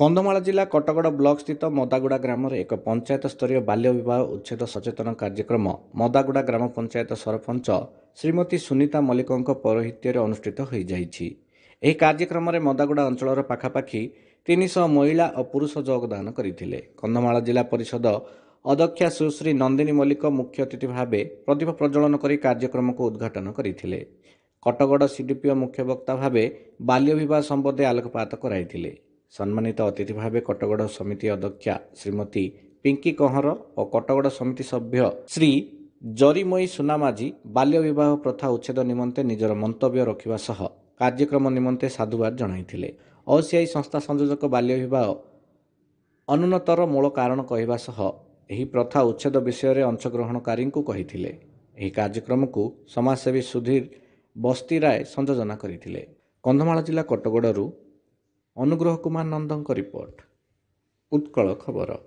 କନ୍ଧମାଳ ଜିଲ୍ଲା କଟକଡ଼ ସ୍ଥିତ ମଦାଗୁଡ଼ା ଗ୍ରାମରେ ଏକ ପଞ୍ଚାୟତ ସ୍ତରୀୟ ବାଲ୍ୟ ବିବାହ ଉଚ୍ଛେଦ ସଚେତନ କାର୍ଯ୍ୟକ୍ରମ ମଦାଗୁଡ଼ା ଗ୍ରାମ ପଞ୍ଚାୟତ ସରପଞ୍ଚ ଶ୍ରୀମତୀ ସୁନିତା ମଲ୍ଲିକଙ୍କ ପୌରହିତ୍ୟରେ ଅନୁଷ୍ଠିତ ହୋଇଯାଇଛି ଏହି କାର୍ଯ୍ୟକ୍ରମରେ ମଦାଗୁଡ଼ା ଅଞ୍ଚଳର ପାଖାପାଖି ତିନିଶହ ମହିଳା ଓ ପୁରୁଷ ଯୋଗଦାନ କରିଥିଲେ କନ୍ଧମାଳ ଜିଲ୍ଲା ପରିଷଦ ଅଧ୍ୟକ୍ଷା ସୁଶ୍ରୀ ନନ୍ଦିନୀ ମଲ୍ଲିକ ମୁଖ୍ୟ ଅତିଥି ଭାବେ ପ୍ରଦୀପ ପ୍ରଜ୍ୱଳନ କରି କାର୍ଯ୍ୟକ୍ରମକୁ ଉଦ୍ଘାଟନ କରିଥିଲେ କଟକଡ଼ ସିଡିପିଓ ମୁଖ୍ୟ ବକ୍ତା ଭାବେ ବାଲ୍ୟ ବିବାହ ସମ୍ବନ୍ଧୀୟ ଆଲୋକପାତ କରାଇଥିଲେ ସମ୍ମାନିତ ଅତିଥି ଭାବେ କଟକଡ଼ ସମିତି ଅଧ୍ୟକ୍ଷା ଶ୍ରୀମତୀ ପିଙ୍କି କହଁର ଓ କଟକଡ଼ ସମିତି ସଭ୍ୟ ଶ୍ରୀ ଜରିମୟୀ ସୁନାମାଝି ବାଲ୍ୟ ବିବାହ ପ୍ରଥା ଉଚ୍ଛେଦ ନିମନ୍ତେ ନିଜର ମନ୍ତବ୍ୟ ରଖିବା ସହ କାର୍ଯ୍ୟକ୍ରମ ନିମନ୍ତେ ସାଧୁବାଦ ଜଣାଇଥିଲେ ଅସିଆଇ ସଂସ୍ଥା ସଂଯୋଜକ ବାଲ୍ୟ ବିବାହ ଅନୁନ୍ନତର ମୂଳ କାରଣ କହିବା ସହ ଏହି ପ୍ରଥା ଉଚ୍ଛେଦ ବିଷୟରେ ଅଂଶଗ୍ରହଣକାରୀଙ୍କୁ କହିଥିଲେ ଏହି କାର୍ଯ୍ୟକ୍ରମକୁ ସମାଜସେବୀ ସୁଧୀର ବସ୍ତି ରାୟ ସଂଯୋଜନା କରିଥିଲେ କନ୍ଧମାଳ ଜିଲ୍ଲା କଟଗଡ଼ରୁ ଅନୁଗ୍ରହ କୁମାର ନନ୍ଦଙ୍କ ରିପୋର୍ଟ ଉତ୍କଳ ଖବର